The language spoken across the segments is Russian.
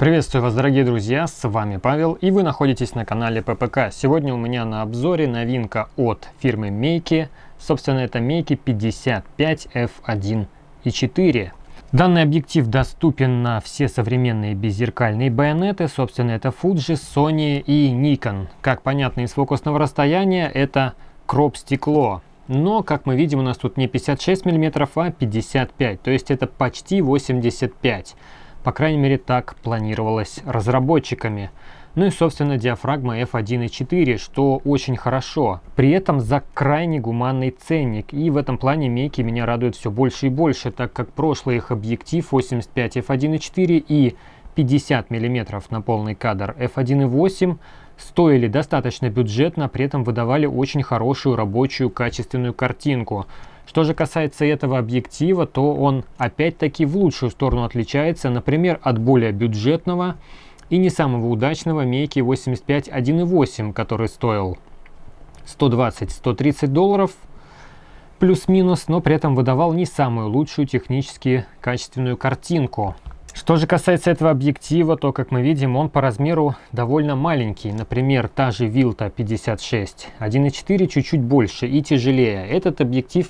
Приветствую вас, дорогие друзья, с вами Павел, и вы находитесь на канале ППК. Сегодня у меня на обзоре новинка от фирмы Мейки, собственно это Мейки 55F1 и 4. Данный объектив доступен на все современные беззеркальные байонеты, собственно это Fuji, Sony и Nikon. Как понятно из фокусного расстояния, это кроп-стекло. Но, как мы видим, у нас тут не 56 мм, а 55, то есть это почти 85 по крайней мере, так планировалось разработчиками. Ну и, собственно, диафрагма f1.4, что очень хорошо. При этом за крайне гуманный ценник. И в этом плане мейки меня радуют все больше и больше, так как прошлый их объектив 85 f1.4 и 50 мм на полный кадр f1.8 стоили достаточно бюджетно, при этом выдавали очень хорошую рабочую качественную картинку. Что же касается этого объектива, то он опять-таки в лучшую сторону отличается, например, от более бюджетного и не самого удачного Мейки 85 1.8, который стоил 120-130 долларов плюс-минус, но при этом выдавал не самую лучшую технически качественную картинку. Что же касается этого объектива, то, как мы видим, он по размеру довольно маленький. Например, та же Вилта 56, 1.4 чуть-чуть больше и тяжелее. Этот объектив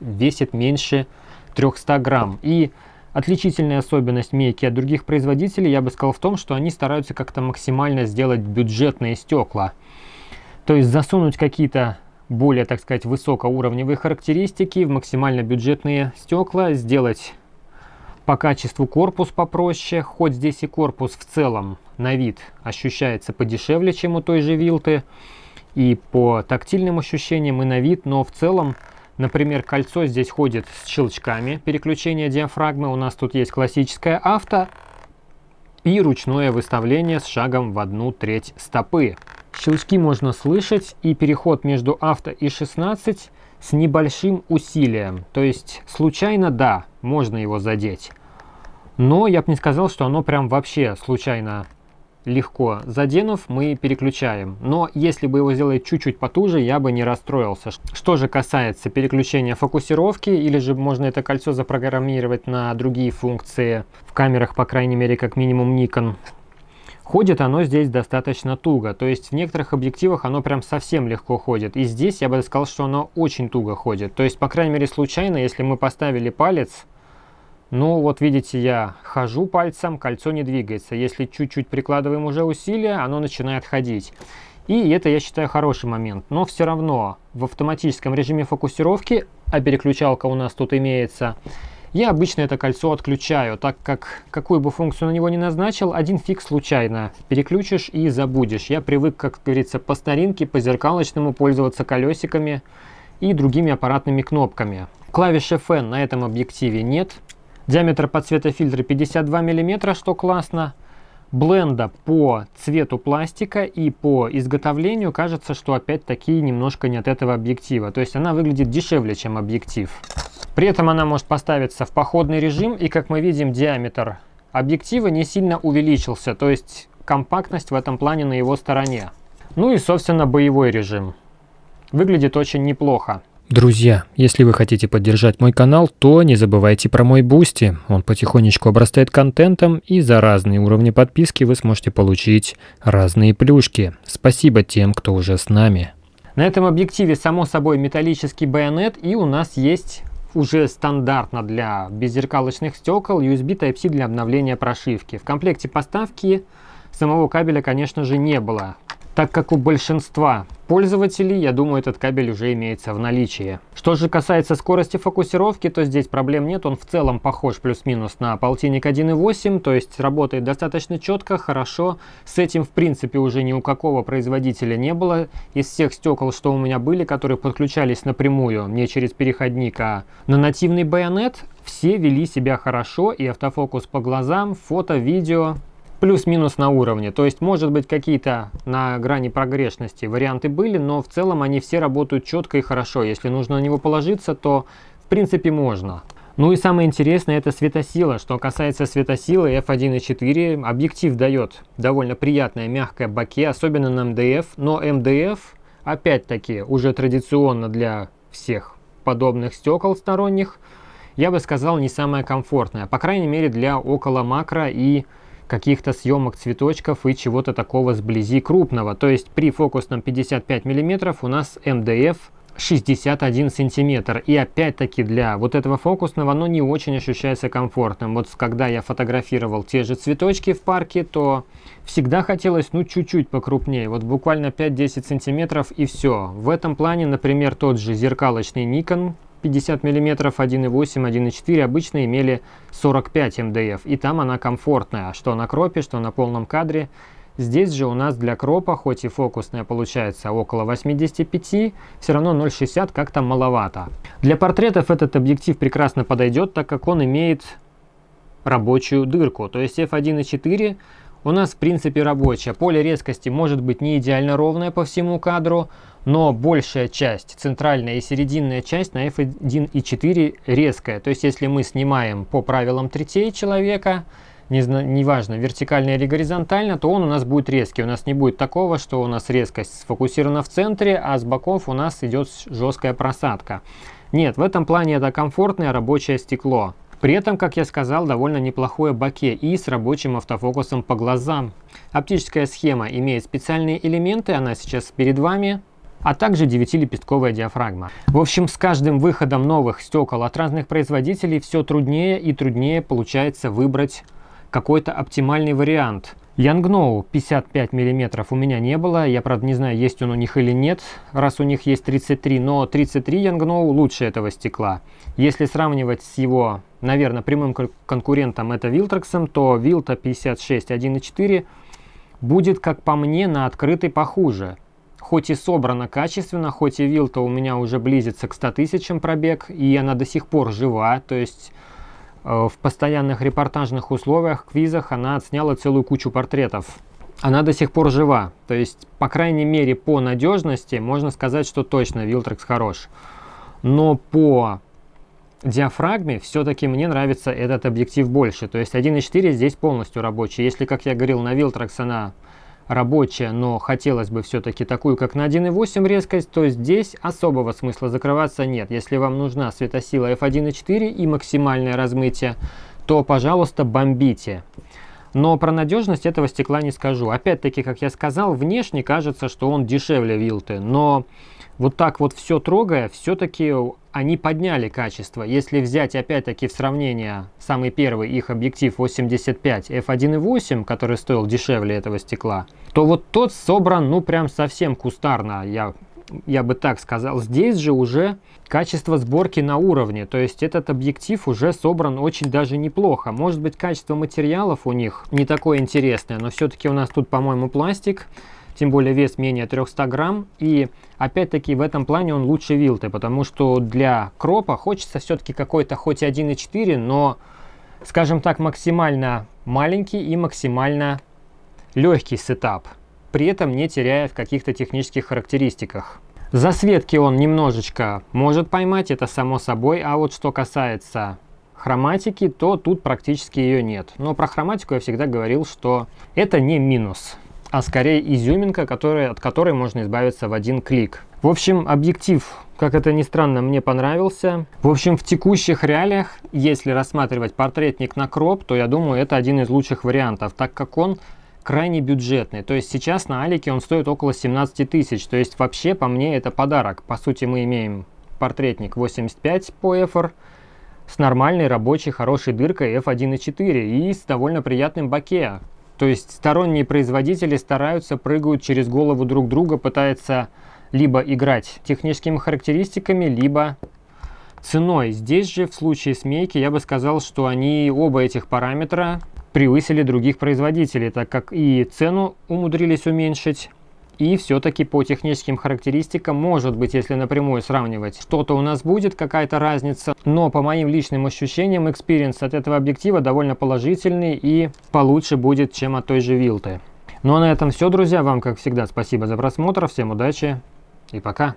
весит меньше 300 грамм. И отличительная особенность Мейки от других производителей, я бы сказал, в том, что они стараются как-то максимально сделать бюджетные стекла. То есть засунуть какие-то более, так сказать, высокоуровневые характеристики в максимально бюджетные стекла, сделать по качеству корпус попроще, хоть здесь и корпус в целом на вид ощущается подешевле, чем у той же Вилты, и по тактильным ощущениям и на вид, но в целом, например, кольцо здесь ходит с щелчками переключения диафрагмы, у нас тут есть классическое авто и ручное выставление с шагом в одну треть стопы. Щелчки можно слышать, и переход между авто и 16 – с небольшим усилием. То есть случайно, да, можно его задеть. Но я бы не сказал, что оно прям вообще случайно легко заденув, мы переключаем. Но если бы его сделать чуть-чуть потуже, я бы не расстроился. Что же касается переключения фокусировки, или же можно это кольцо запрограммировать на другие функции в камерах, по крайней мере, как минимум Nikon, Ходит оно здесь достаточно туго, то есть в некоторых объективах оно прям совсем легко ходит. И здесь я бы сказал, что оно очень туго ходит. То есть, по крайней мере, случайно, если мы поставили палец, ну вот видите, я хожу пальцем, кольцо не двигается. Если чуть-чуть прикладываем уже усилие, оно начинает ходить. И это, я считаю, хороший момент. Но все равно в автоматическом режиме фокусировки, а переключалка у нас тут имеется, я обычно это кольцо отключаю, так как какую бы функцию на него не назначил, один фиг случайно. Переключишь и забудешь. Я привык, как говорится, по старинке, по зеркалочному пользоваться колесиками и другими аппаратными кнопками. Клавиши FN на этом объективе нет. Диаметр подсвета фильтра 52 мм, что классно. Бленда по цвету пластика и по изготовлению кажется, что опять-таки немножко не от этого объектива. То есть она выглядит дешевле, чем объектив. При этом она может поставиться в походный режим, и как мы видим, диаметр объектива не сильно увеличился, то есть компактность в этом плане на его стороне. Ну и, собственно, боевой режим. Выглядит очень неплохо. Друзья, если вы хотите поддержать мой канал, то не забывайте про мой Бусти. Он потихонечку обрастает контентом, и за разные уровни подписки вы сможете получить разные плюшки. Спасибо тем, кто уже с нами. На этом объективе, само собой, металлический байонет, и у нас есть уже стандартно для беззеркалочных стекол USB Type-C для обновления прошивки. В комплекте поставки самого кабеля, конечно же, не было так как у большинства пользователей, я думаю, этот кабель уже имеется в наличии. Что же касается скорости фокусировки, то здесь проблем нет, он в целом похож плюс-минус на полтинник 1.8, то есть работает достаточно четко, хорошо. С этим, в принципе, уже ни у какого производителя не было. Из всех стекол, что у меня были, которые подключались напрямую, не через переходник, а на нативный байонет, все вели себя хорошо, и автофокус по глазам, фото, видео, плюс-минус на уровне. То есть, может быть, какие-то на грани прогрешности варианты были, но в целом они все работают четко и хорошо. Если нужно на него положиться, то в принципе можно. Ну и самое интересное это светосила. Что касается светосилы f1.4, объектив дает довольно приятное мягкое боке, особенно на МДФ. Но МДФ, опять-таки, уже традиционно для всех подобных стекол сторонних, я бы сказал, не самое комфортное. По крайней мере, для около макро и макро каких-то съемок цветочков и чего-то такого сблизи крупного. То есть при фокусном 55 мм у нас МДФ 61 сантиметр. И опять-таки для вот этого фокусного оно не очень ощущается комфортным. Вот когда я фотографировал те же цветочки в парке, то всегда хотелось ну чуть-чуть покрупнее. Вот буквально 5-10 сантиметров и все. В этом плане, например, тот же зеркалочный Nikon 50 мм 1.8, 1.4 обычно имели 45 МДФ, и там она комфортная, а что на кропе, что на полном кадре. Здесь же у нас для кропа, хоть и фокусная получается около 85, все равно 0.60 как-то маловато. Для портретов этот объектив прекрасно подойдет, так как он имеет рабочую дырку, то есть f1.4 у нас в принципе рабочая. Поле резкости может быть не идеально ровное по всему кадру, но большая часть, центральная и серединная часть на f1 и 4 резкая. То есть если мы снимаем по правилам третей человека, неважно, вертикально или горизонтально, то он у нас будет резкий. У нас не будет такого, что у нас резкость сфокусирована в центре, а с боков у нас идет жесткая просадка. Нет, в этом плане это комфортное рабочее стекло. При этом, как я сказал, довольно неплохое боке и с рабочим автофокусом по глазам. Оптическая схема имеет специальные элементы, она сейчас перед вами, а также 9-лепестковая диафрагма. В общем, с каждым выходом новых стекол от разных производителей все труднее и труднее получается выбрать какой-то оптимальный вариант – Янгноу 55 мм у меня не было. Я, правда, не знаю, есть он у них или нет, раз у них есть 33. Но 33 Янгноу лучше этого стекла. Если сравнивать с его, наверное, прямым конкурентом, это Вилтрексом, то Вилта 56 1.4 будет, как по мне, на открытый похуже. Хоть и собрано качественно, хоть и Вилта у меня уже близится к 100 тысячам пробег, и она до сих пор жива, то есть Э, в постоянных репортажных условиях, квизах она отсняла целую кучу портретов. Она до сих пор жива, то есть, по крайней мере, по надежности можно сказать, что точно Вилтрекс хорош. Но по диафрагме все-таки мне нравится этот объектив больше. То есть 1.4 здесь полностью рабочий. Если, как я говорил, на Viltrax она рабочая, но хотелось бы все-таки такую, как на 1.8 резкость, то здесь особого смысла закрываться нет. Если вам нужна светосила f1.4 и максимальное размытие, то, пожалуйста, бомбите. Но про надежность этого стекла не скажу. Опять-таки, как я сказал, внешне кажется, что он дешевле Вилты, но вот так вот все трогая, все-таки они подняли качество. Если взять опять-таки в сравнение самый первый их объектив 85 f1.8, который стоил дешевле этого стекла, то вот тот собран ну прям совсем кустарно. Я я бы так сказал. Здесь же уже качество сборки на уровне, то есть этот объектив уже собран очень даже неплохо. Может быть качество материалов у них не такое интересное, но все-таки у нас тут, по-моему, пластик, тем более вес менее 300 грамм. И опять-таки в этом плане он лучше вилты, потому что для кропа хочется все-таки какой-то хоть 1.4, но, скажем так, максимально маленький и максимально легкий сетап при этом не теряя в каких-то технических характеристиках. Засветки он немножечко может поймать, это само собой, а вот что касается хроматики, то тут практически ее нет. Но про хроматику я всегда говорил, что это не минус, а скорее изюминка, который, от которой можно избавиться в один клик. В общем, объектив, как это ни странно, мне понравился. В общем, в текущих реалиях, если рассматривать портретник на кроп, то я думаю, это один из лучших вариантов, так как он крайне бюджетный. То есть сейчас на Алике он стоит около 17 тысяч. То есть вообще по мне это подарок. По сути мы имеем портретник 85 по EFOR с нормальной рабочей хорошей дыркой F1.4 и с довольно приятным боке. То есть сторонние производители стараются, прыгают через голову друг друга, пытаются либо играть техническими характеристиками, либо ценой. Здесь же в случае с Мейки я бы сказал, что они оба этих параметра превысили других производителей, так как и цену умудрились уменьшить, и все-таки по техническим характеристикам, может быть, если напрямую сравнивать, что-то у нас будет, какая-то разница. Но по моим личным ощущениям, experience от этого объектива довольно положительный и получше будет, чем от той же Вилты. Ну а на этом все, друзья. Вам, как всегда, спасибо за просмотр. Всем удачи и пока.